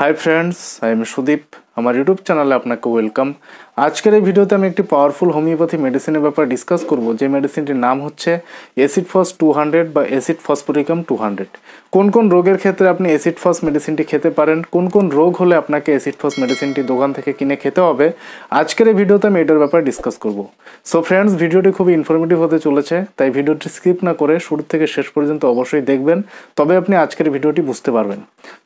high friends I am Sudip আমার YouTube চ্যানেলে আপনাকে ওয়েলকাম আজকের এই ভিডিওতে আমি একটি পাওয়ারফুল হোমিওপ্যাথি মেডিসিনের ব্যাপারে ডিসকাস করব যে মেডিসিনটির নাম হচ্ছে অ্যাসিড ফস টু হান্ড্রেড বা অ্যাসিড ফসফোরিকাম টু হান্ড্রেড কোন কোন রোগের ক্ষেত্রে আপনি অ্যাসিড ফস মেডিসিনটি খেতে পারেন কোন কোন রোগ হলে আপনাকে অ্যাসিড ফস মেডিসিনটি দোকান থেকে কিনে খেতে হবে আজকের এই ভিডিওতে আমি এটার ব্যাপারে ডিসকাস করব সো ফ্রেন্ডস ভিডিওটি খুবই ইনফরমেটিভ হতে চলেছে তাই ভিডিওটি স্কিপ না করে শুরু থেকে শেষ পর্যন্ত অবশ্যই দেখবেন তবে আপনি আজকের ভিডিওটি বুঝতে পারবেন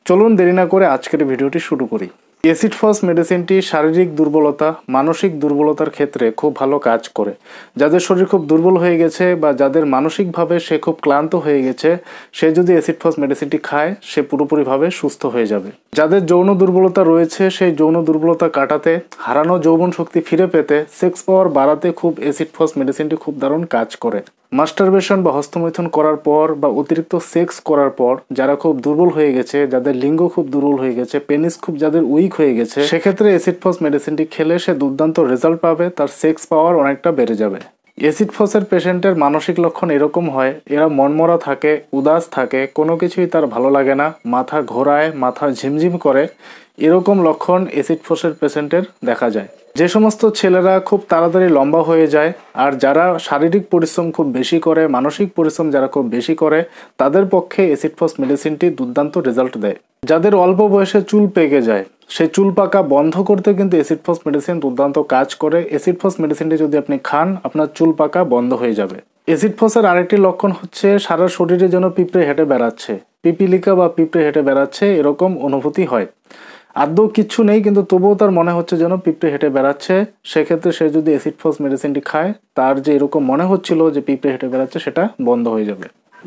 চলুন দেরি না করে আজকের ভিডিওটি শুরু করি অ্যাসিড ফস মেডিসিনটি শারীরিক দুর্বলতা মানসিক দুর্বলতার ক্ষেত্রে খুব ভালো কাজ করে যাদের শরীর খুব দুর্বল হয়ে গেছে বা যাদের মানসিকভাবে সে খুব ক্লান্ত হয়ে গেছে সে যদি অ্যাসিড ফস মেডিসিনটি খায় সে পুরোপুরিভাবে সুস্থ হয়ে যাবে যাদের যৌন দুর্বলতা রয়েছে সেই যৌন দুর্বলতা কাটাতে হারানো যৌবন শক্তি ফিরে পেতে সেক্স পাওয়ার বাড়াতে খুব অ্যাসিড ফস মেডিসিনটি খুব দারুণ কাজ করে মাস্টারবেশন বা হস্তমৈথন করার পর বা অতিরিক্ত সেক্স করার পর যারা খুব দুর্বল হয়ে গেছে যাদের লিঙ্গ খুব দুর্বল হয়ে গেছে পেনিস খুব যাদের উইক হয়ে গেছে সেক্ষেত্রে অ্যাসিড ফস মেডিসিনটি খেলে সে দুর্দান্ত রেজাল্ট পাবে তার সেক্স পাওয়ার অনেকটা বেড়ে যাবে অ্যাসিড ফসের পেশেন্টের মানসিক লক্ষণ এরকম হয় এরা মনমরা থাকে উদাস থাকে কোনো কিছুই তার ভালো লাগে না মাথা ঘোরায় মাথা ঝিমঝিম করে এরকম লক্ষণ অ্যাসিড ফসের পেশেন্টের দেখা যায় যে সমস্ত ছেলেরা খুব তাড়াতাড়ি লম্বা হয়ে যায় আর যারা শারীরিক পরিশ্রম খুব বেশি করে মানসিক পরিশ্রম যারা খুব বেশি করে তাদের পক্ষে অ্যাসিড ফস মেডিসিনটি দুর্দান্ত রেজাল্ট দেয় যাদের অল্প বয়সে চুল পেকে যায় সেই চুল পাকা বন্ধ করতে কিন্তু অ্যাসিড ফস মেডিসিন দুর্দান্ত কাজ করে অ্যাসিড ফস মেডিসিনটি যদি আপনি খান আপনার চুল পাকা বন্ধ হয়ে যাবে অ্যাসিড ফসের আরেকটি লক্ষণ হচ্ছে সারা শরীরে যেন পিঁপড়ে হেঁটে বেড়াচ্ছে পিপিলিকা বা পিঁপড়ে হেঁটে বেড়াচ্ছে এরকম অনুভূতি হয় আদৌ কিচ্ছু নেই কিন্তু তবুও তার মনে হচ্ছে যেন পিঁপড়ে হেঁটে বেড়াচ্ছে সেক্ষেত্রে সে যদি অ্যাসিড ফস মেডিসিনটি খায় তার যে এরকম মনে হচ্ছিল যে পিঁপড়ে হেঁটে বেড়াচ্ছে সেটা বন্ধ হয়ে যাবে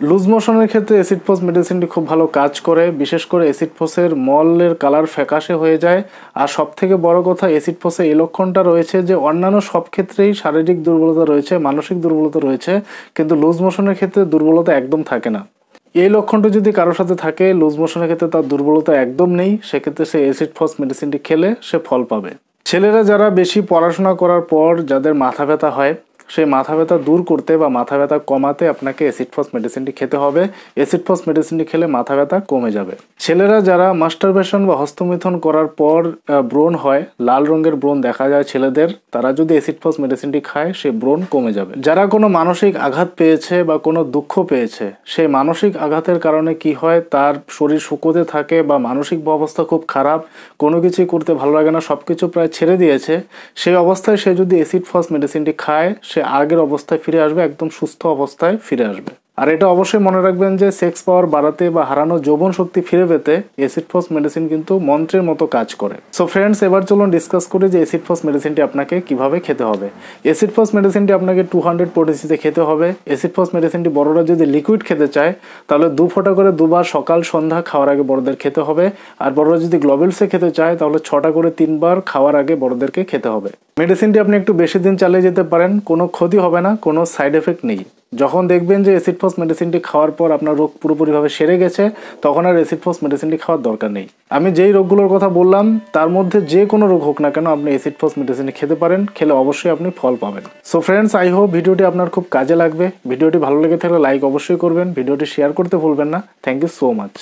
লুজ মোশনের ক্ষেত্রে অ্যাসিড ফোস মেডিসিনটি খুব ভালো কাজ করে বিশেষ করে অ্যাসিড ফোসের মলের কালার ফ্যাকাশে হয়ে যায় আর সব থেকে বড় কথা অ্যাসিড ফোসে এই লক্ষণটা রয়েছে যে অন্যান্য সব ক্ষেত্রেই শারীরিক দুর্বলতা রয়েছে মানসিক দুর্বলতা রয়েছে কিন্তু লুজ মোশনের ক্ষেত্রে দুর্বলতা একদম থাকে না এই লক্ষণটা যদি কারোর সাথে থাকে লুজ মোশনের ক্ষেত্রে তার দুর্বলতা একদম নেই সেক্ষেত্রে সে অ্যাসিড ফস মেডিসিনটি খেলে সে ফল পাবে ছেলেরা যারা বেশি পড়াশোনা করার পর যাদের মাথা ব্যথা হয় সেই মাথা ব্যথা দূর করতে বা মাথা ব্যথা কমাতে আপনাকে অ্যাসিড ফস মেডিসিনটি খেতে হবে অ্যাসিড ফস মেডিসিনটি খেলে মাথা ব্যথা কমে যাবে ছেলেরা যারা মাস্টারবেশন বা হস্তমিথন করার পর ব্রণ হয় লাল রঙের ব্রণ দেখা যায় ছেলেদের তারা যদি অ্যাসিড ফস মেডিসিনটি খায় সে ব্রণ কমে যাবে যারা কোনো মানসিক আঘাত পেয়েছে বা কোনো দুঃখ পেয়েছে সেই মানসিক আঘাতের কারণে কি হয় তার শরীর শুকোতে থাকে বা মানসিক অবস্থা খুব খারাপ কোনো কিছুই করতে ভালো লাগে না সব কিছু প্রায় ছেড়ে দিয়েছে সেই অবস্থায় সে যদি অ্যাসিড ফস মেডিসিনটি খায় সে আগের অবস্থায় ফিরে আসবে একদম সুস্থ অবস্থায় ফিরে আসবে আর এটা অবশ্যই মনে রাখবেন যে সেক্স পাওয়ার বাড়াতে বা হারানো যৌবন শক্তি ফিরে পেতে অ্যাসিড ফস মেডিসিন কিন্তু মন্ত্রের মতো কাজ করে সো ফ্রেন্ডস এবার চলুন ডিসকাস করি যে অ্যাসিড ফস মেডিসিনটি আপনাকে কিভাবে খেতে হবে অ্যাসিড ফস মেডিসিনটি আপনাকে টু হান্ড্রেড পোটিসিতে খেতে হবে অ্যাসিড ফস মেডিসিনটি বড়রা যদি লিকুইড খেতে চায় তাহলে দু ফোঁটা করে দুবার সকাল সন্ধ্যা খাওয়ার আগে বড়দের খেতে হবে আর বড়রা যদি গ্লোবেলসে খেতে চায় তাহলে ছটা করে তিনবার খাওয়ার আগে বড়দেরকে খেতে হবে মেডিসিনটি আপনি একটু বেশি দিন চালিয়ে যেতে পারেন কোনো ক্ষতি হবে না কোনো সাইড এফেক্ট নেই যখন দেখবেন যে অ্যাসিড ফোর্স মেডিসিনটি খাওয়ার পর আপনার রোগ পুরোপুরিভাবে সেরে গেছে তখন আর অ্যাসিড ফোস মেডিসিনটি খাওয়ার দরকার নেই আমি যেই রোগগুলোর কথা বললাম তার মধ্যে যে কোনো রোগ হোক না কেন আপনি অ্যাসিড ফোর্স মেডিসিনটি খেতে পারেন খেলে অবশ্যই আপনি ফল পাবেন সো ফ্রেন্ডস আই হোপ ভিডিওটি আপনার খুব কাজে লাগবে ভিডিওটি ভালো লেগে থাকলে লাইক অবশ্যই করবেন ভিডিওটি শেয়ার করতে ভুলবেন না থ্যাংক ইউ সো মাচ